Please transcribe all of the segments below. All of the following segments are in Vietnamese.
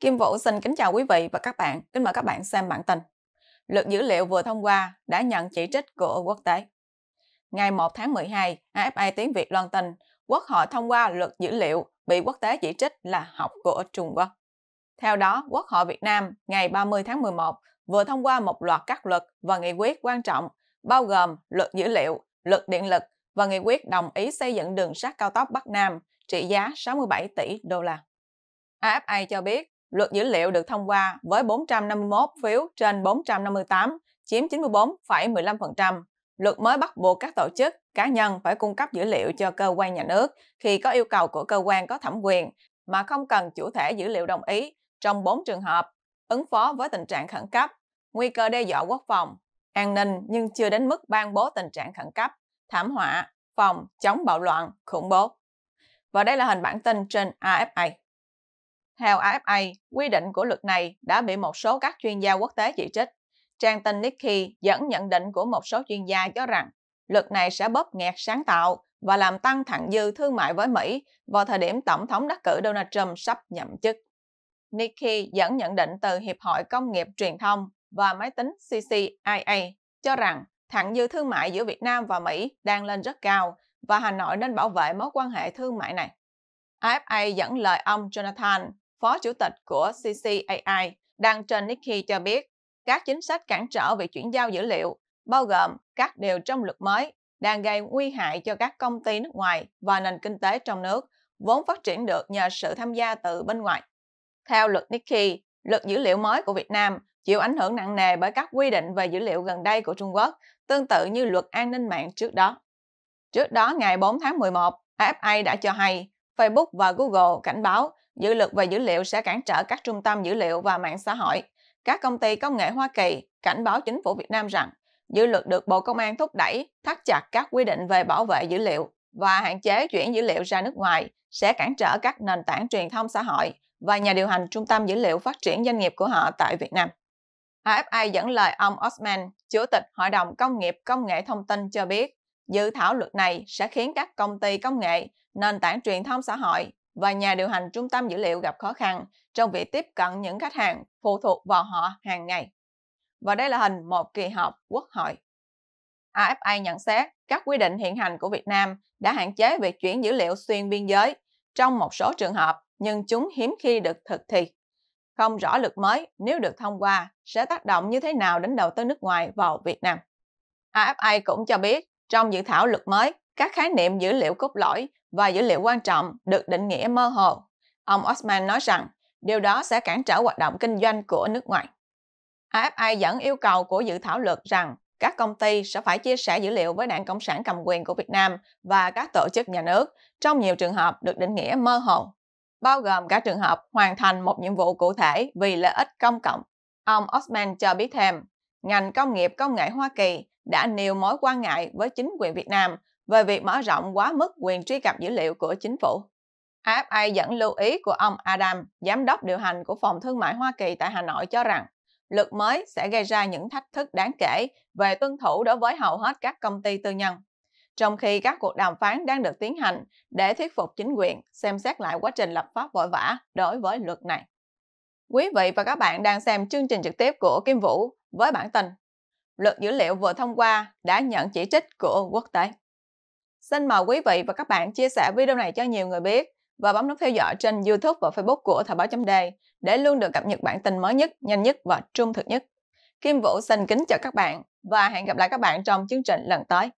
Kim Vũ xin kính chào quý vị và các bạn. Kính mời các bạn xem bản tin. Luật dữ liệu vừa thông qua đã nhận chỉ trích của quốc tế. Ngày 1 tháng 12, AFA tiếng Việt loan tin Quốc hội thông qua luật dữ liệu bị quốc tế chỉ trích là học của Trung Quốc. Theo đó, Quốc hội Việt Nam ngày 30 tháng 11 vừa thông qua một loạt các luật và nghị quyết quan trọng bao gồm luật dữ liệu, luật điện lực và nghị quyết đồng ý xây dựng đường sắt cao tốc Bắc Nam trị giá 67 tỷ đô la. AFA cho biết luật dữ liệu được thông qua với 451 phiếu trên 458, chiếm 94,15%. Luật mới bắt buộc các tổ chức, cá nhân phải cung cấp dữ liệu cho cơ quan nhà nước khi có yêu cầu của cơ quan có thẩm quyền mà không cần chủ thể dữ liệu đồng ý trong 4 trường hợp ứng phó với tình trạng khẩn cấp, nguy cơ đe dọa quốc phòng, an ninh nhưng chưa đến mức ban bố tình trạng khẩn cấp, thảm họa, phòng, chống bạo loạn, khủng bố. Và đây là hình bản tin trên AFA. Theo AFA, quy định của luật này đã bị một số các chuyên gia quốc tế chỉ trích. Trang tin Nikkei dẫn nhận định của một số chuyên gia cho rằng luật này sẽ bóp nghẹt sáng tạo và làm tăng thặng dư thương mại với Mỹ vào thời điểm Tổng thống đắc cử Donald Trump sắp nhậm chức. Nikkei dẫn nhận định từ Hiệp hội Công nghiệp Truyền thông và Máy tính CCIA cho rằng thặng dư thương mại giữa Việt Nam và Mỹ đang lên rất cao và Hà Nội nên bảo vệ mối quan hệ thương mại này. AFA dẫn lời ông Jonathan phó chủ tịch của CCAI, đăng trên Nikkei cho biết, các chính sách cản trở việc chuyển giao dữ liệu, bao gồm các điều trong luật mới, đang gây nguy hại cho các công ty nước ngoài và nền kinh tế trong nước, vốn phát triển được nhờ sự tham gia từ bên ngoài. Theo luật Nikkei, luật dữ liệu mới của Việt Nam chịu ảnh hưởng nặng nề bởi các quy định về dữ liệu gần đây của Trung Quốc, tương tự như luật an ninh mạng trước đó. Trước đó ngày 4 tháng 11, AFA đã cho hay Facebook và Google cảnh báo dự luật về dữ liệu sẽ cản trở các trung tâm dữ liệu và mạng xã hội. Các công ty công nghệ Hoa Kỳ cảnh báo chính phủ Việt Nam rằng dự luật được Bộ Công an thúc đẩy thắt chặt các quy định về bảo vệ dữ liệu và hạn chế chuyển dữ liệu ra nước ngoài sẽ cản trở các nền tảng truyền thông xã hội và nhà điều hành trung tâm dữ liệu phát triển doanh nghiệp của họ tại Việt Nam. AFI dẫn lời ông Osman, Chủ tịch Hội đồng Công nghiệp Công nghệ Thông tin cho biết, Dự thảo luật này sẽ khiến các công ty công nghệ, nền tảng truyền thông xã hội và nhà điều hành trung tâm dữ liệu gặp khó khăn trong việc tiếp cận những khách hàng phụ thuộc vào họ hàng ngày. Và đây là hình một kỳ họp quốc hội. AFA nhận xét các quy định hiện hành của Việt Nam đã hạn chế việc chuyển dữ liệu xuyên biên giới trong một số trường hợp nhưng chúng hiếm khi được thực thi. Không rõ luật mới nếu được thông qua sẽ tác động như thế nào đến đầu tư nước ngoài vào Việt Nam. AFA cũng cho biết trong dự thảo luật mới, các khái niệm dữ liệu cốt lõi và dữ liệu quan trọng được định nghĩa mơ hồ. Ông Osman nói rằng điều đó sẽ cản trở hoạt động kinh doanh của nước ngoài. afi dẫn yêu cầu của dự thảo luật rằng các công ty sẽ phải chia sẻ dữ liệu với đảng Cộng sản cầm quyền của Việt Nam và các tổ chức nhà nước trong nhiều trường hợp được định nghĩa mơ hồ, bao gồm cả trường hợp hoàn thành một nhiệm vụ cụ thể vì lợi ích công cộng. Ông Osman cho biết thêm, ngành công nghiệp công nghệ Hoa Kỳ đã nêu mối quan ngại với chính quyền Việt Nam về việc mở rộng quá mức quyền truy cập dữ liệu của chính phủ. AFA dẫn lưu ý của ông Adam, giám đốc điều hành của Phòng Thương mại Hoa Kỳ tại Hà Nội cho rằng luật mới sẽ gây ra những thách thức đáng kể về tuân thủ đối với hầu hết các công ty tư nhân. Trong khi các cuộc đàm phán đang được tiến hành để thuyết phục chính quyền xem xét lại quá trình lập pháp vội vã đối với luật này. Quý vị và các bạn đang xem chương trình trực tiếp của Kim Vũ với bản tin luật dữ liệu vừa thông qua đã nhận chỉ trích của quốc tế. Xin mời quý vị và các bạn chia sẻ video này cho nhiều người biết và bấm nút theo dõi trên YouTube và Facebook của Thời báo chấm đề để luôn được cập nhật bản tin mới nhất, nhanh nhất và trung thực nhất. Kim Vũ xin kính chào các bạn và hẹn gặp lại các bạn trong chương trình lần tới.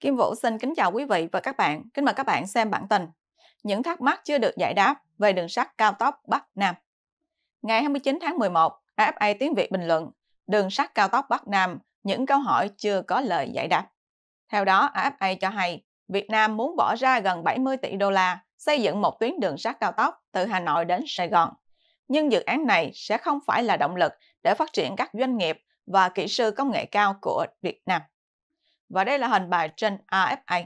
Kim Vũ xin kính chào quý vị và các bạn, kính mời các bạn xem bản tin. Những thắc mắc chưa được giải đáp về đường sắt cao tốc Bắc Nam. Ngày 29 tháng 11, AFA tiếng Việt bình luận đường sắt cao tốc Bắc Nam, những câu hỏi chưa có lời giải đáp. Theo đó, AFA cho hay Việt Nam muốn bỏ ra gần 70 tỷ đô la xây dựng một tuyến đường sắt cao tốc từ Hà Nội đến Sài Gòn. Nhưng dự án này sẽ không phải là động lực để phát triển các doanh nghiệp và kỹ sư công nghệ cao của Việt Nam. Và đây là hình bài trên AFA.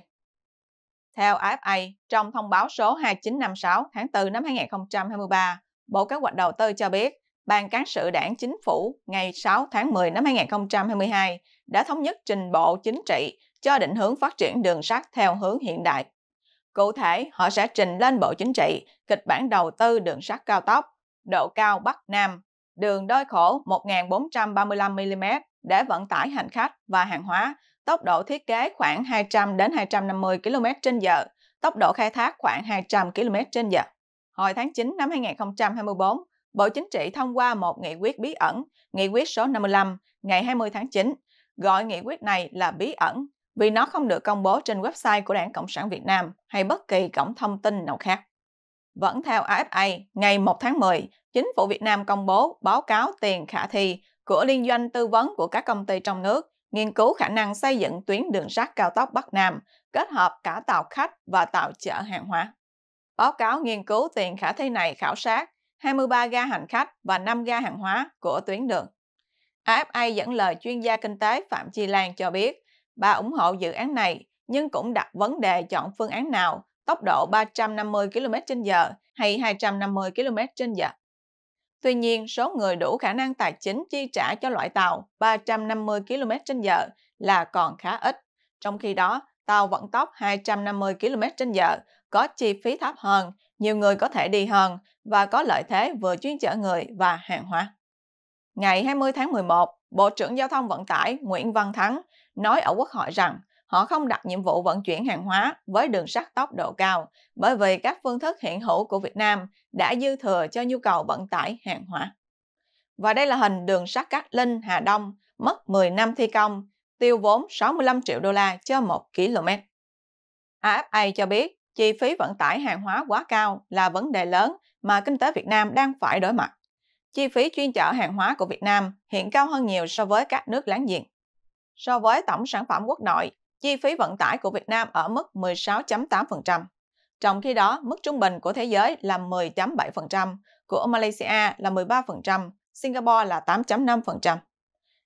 Theo AFA, trong thông báo số 2956 tháng 4 năm 2023, Bộ Kế hoạch Đầu tư cho biết Ban Cán sự Đảng Chính phủ ngày 6 tháng 10 năm 2022 đã thống nhất trình Bộ Chính trị cho định hướng phát triển đường sắt theo hướng hiện đại. Cụ thể, họ sẽ trình lên Bộ Chính trị kịch bản đầu tư đường sắt cao tốc, độ cao Bắc Nam, đường đôi khổ 1.435mm để vận tải hành khách và hàng hóa, tốc độ thiết kế khoảng 200 đến 250 km/h, tốc độ khai thác khoảng 200 km/h. Hồi tháng 9 năm 2024, Bộ Chính trị thông qua một nghị quyết bí ẩn, nghị quyết số 55 ngày 20 tháng 9, gọi nghị quyết này là bí ẩn vì nó không được công bố trên website của Đảng Cộng sản Việt Nam hay bất kỳ cổng thông tin nào khác. Vẫn theo AFA, ngày 1 tháng 10, chính phủ Việt Nam công bố báo cáo tiền khả thi của liên doanh tư vấn của các công ty trong nước nghiên cứu khả năng xây dựng tuyến đường sắt cao tốc Bắc Nam kết hợp cả tàu khách và tàu chở hàng hóa. Báo cáo nghiên cứu tiền khả thi này khảo sát 23 ga hành khách và 5 ga hàng hóa của tuyến đường. AFA dẫn lời chuyên gia kinh tế Phạm Chi Lan cho biết, bà ủng hộ dự án này nhưng cũng đặt vấn đề chọn phương án nào, tốc độ 350 km/h hay 250 km/h. Tuy nhiên, số người đủ khả năng tài chính chi trả cho loại tàu 350 km/h là còn khá ít. Trong khi đó, tàu vận tốc 250 km/h có chi phí thấp hơn nhiều người có thể đi hơn và có lợi thế vừa chuyên chở người và hàng hóa. Ngày 20 tháng 11, Bộ trưởng Giao thông Vận tải Nguyễn Văn Thắng nói ở Quốc hội rằng họ không đặt nhiệm vụ vận chuyển hàng hóa với đường sắt tốc độ cao bởi vì các phương thức hiện hữu của Việt Nam đã dư thừa cho nhu cầu vận tải hàng hóa. Và đây là hình đường sắt Cát Linh Hà Đông mất 10 năm thi công, tiêu vốn 65 triệu đô la cho 1 km. AFA cho biết chi phí vận tải hàng hóa quá cao là vấn đề lớn mà kinh tế Việt Nam đang phải đối mặt. Chi phí chuyên chở hàng hóa của Việt Nam hiện cao hơn nhiều so với các nước láng giềng. So với tổng sản phẩm quốc nội, chi phí vận tải của Việt Nam ở mức 16.8%, trong khi đó mức trung bình của thế giới là 10.7%, của Malaysia là 13%, Singapore là 8.5%.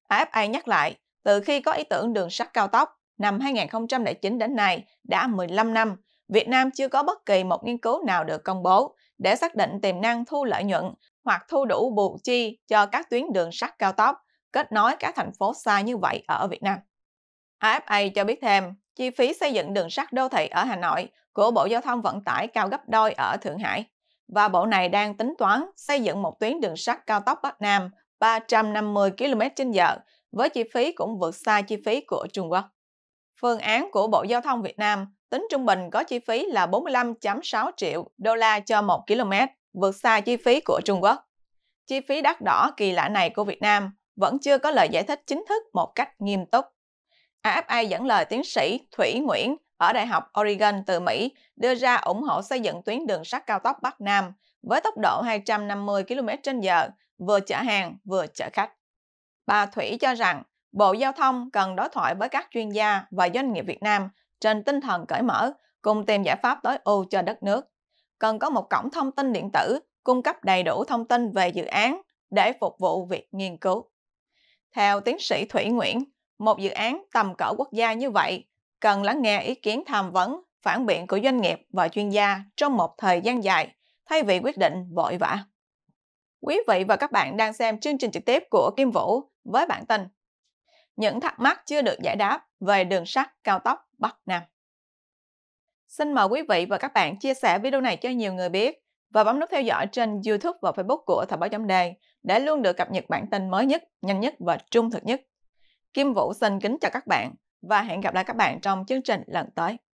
AFA nhắc lại, từ khi có ý tưởng đường sắt cao tốc năm 2009 đến nay đã 15 năm Việt Nam chưa có bất kỳ một nghiên cứu nào được công bố để xác định tiềm năng thu lợi nhuận hoặc thu đủ bù chi cho các tuyến đường sắt cao tốc kết nối các thành phố xa như vậy ở Việt Nam. AFA cho biết thêm, chi phí xây dựng đường sắt đô thị ở Hà Nội của Bộ Giao thông Vận tải cao gấp đôi ở Thượng Hải và bộ này đang tính toán xây dựng một tuyến đường sắt cao tốc Bắc Nam 350 km/h với chi phí cũng vượt xa chi phí của Trung Quốc. Phương án của Bộ Giao thông Việt Nam tính trung bình có chi phí là 45.6 triệu đô la cho 1 km, vượt xa chi phí của Trung Quốc. Chi phí đắt đỏ kỳ lạ này của Việt Nam vẫn chưa có lời giải thích chính thức một cách nghiêm túc. AFA dẫn lời tiến sĩ Thủy Nguyễn ở Đại học Oregon từ Mỹ đưa ra ủng hộ xây dựng tuyến đường sắt cao tốc Bắc Nam với tốc độ 250 km/h, vừa chở hàng vừa chở khách. Bà Thủy cho rằng Bộ Giao thông cần đối thoại với các chuyên gia và doanh nghiệp Việt Nam trên tinh thần cởi mở, cùng tìm giải pháp tối ưu cho đất nước. Cần có một cổng thông tin điện tử cung cấp đầy đủ thông tin về dự án để phục vụ việc nghiên cứu. Theo tiến sĩ Thủy Nguyễn, một dự án tầm cỡ quốc gia như vậy cần lắng nghe ý kiến tham vấn, phản biện của doanh nghiệp và chuyên gia trong một thời gian dài thay vì quyết định vội vã. Quý vị và các bạn đang xem chương trình trực tiếp của Kim Vũ với bản tin những thắc mắc chưa được giải đáp về đường sắt cao tốc Bắc Nam. Xin mời quý vị và các bạn chia sẻ video này cho nhiều người biết và bấm nút theo dõi trên YouTube và Facebook của Thời báo chấm đề để luôn được cập nhật bản tin mới nhất, nhanh nhất và trung thực nhất. Kim Vũ xin kính chào các bạn và hẹn gặp lại các bạn trong chương trình lần tới.